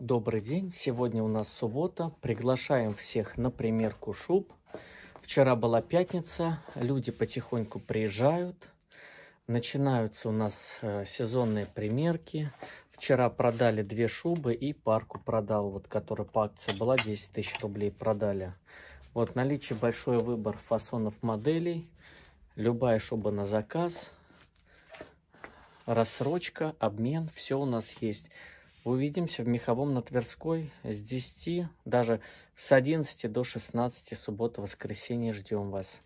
Добрый день, сегодня у нас суббота, приглашаем всех на примерку шуб. Вчера была пятница, люди потихоньку приезжают, начинаются у нас э, сезонные примерки. Вчера продали две шубы и парку продал, вот которая по акции была, 10 тысяч рублей продали. Вот наличие большой выбор фасонов моделей, любая шуба на заказ, рассрочка, обмен, все у нас есть. Увидимся в Меховом на Тверской с 10, даже с 11 до 16 суббота-воскресенье ждем вас.